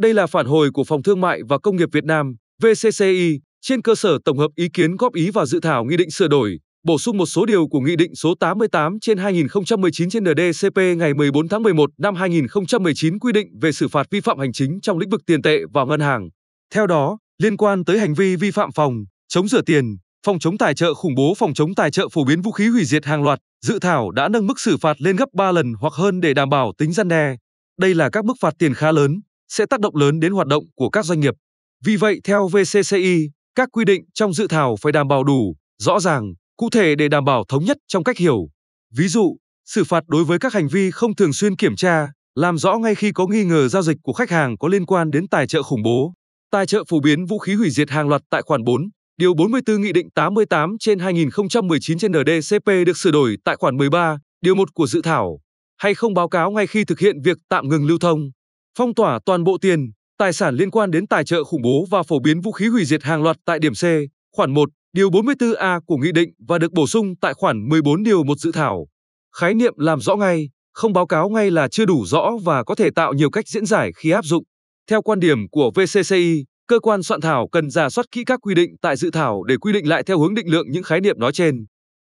Đây là phản hồi của Phòng Thương mại và Công nghiệp Việt Nam, VCCI, trên cơ sở tổng hợp ý kiến góp ý và dự thảo nghị định sửa đổi, bổ sung một số điều của Nghị định số 88 trên 2019 trên NDCP ngày 14 tháng 11 năm 2019 quy định về xử phạt vi phạm hành chính trong lĩnh vực tiền tệ và ngân hàng. Theo đó, liên quan tới hành vi vi phạm phòng, chống rửa tiền, phòng chống tài trợ khủng bố, phòng chống tài trợ phổ biến vũ khí hủy diệt hàng loạt, dự thảo đã nâng mức xử phạt lên gấp 3 lần hoặc hơn để đảm bảo tính răn đe. Đây là các mức phạt tiền khá lớn, sẽ tác động lớn đến hoạt động của các doanh nghiệp. Vì vậy, theo VCCI, các quy định trong dự thảo phải đảm bảo đủ, rõ ràng, cụ thể để đảm bảo thống nhất trong cách hiểu. Ví dụ, xử phạt đối với các hành vi không thường xuyên kiểm tra, làm rõ ngay khi có nghi ngờ giao dịch của khách hàng có liên quan đến tài trợ khủng bố, tài trợ phổ biến vũ khí hủy diệt hàng loạt tại khoản 4, điều 44 Nghị định 88 trên 2019 trên NDCP được sửa đổi tại khoản 13, điều 1 của dự thảo, hay không báo cáo ngay khi thực hiện việc tạm ngừng lưu thông phong tỏa toàn bộ tiền, tài sản liên quan đến tài trợ khủng bố và phổ biến vũ khí hủy diệt hàng loạt tại điểm C, khoản 1, điều 44A của nghị định và được bổ sung tại khoản 14 điều 1 dự thảo. Khái niệm làm rõ ngay, không báo cáo ngay là chưa đủ rõ và có thể tạo nhiều cách diễn giải khi áp dụng. Theo quan điểm của VCCI, cơ quan soạn thảo cần giả soát kỹ các quy định tại dự thảo để quy định lại theo hướng định lượng những khái niệm nói trên.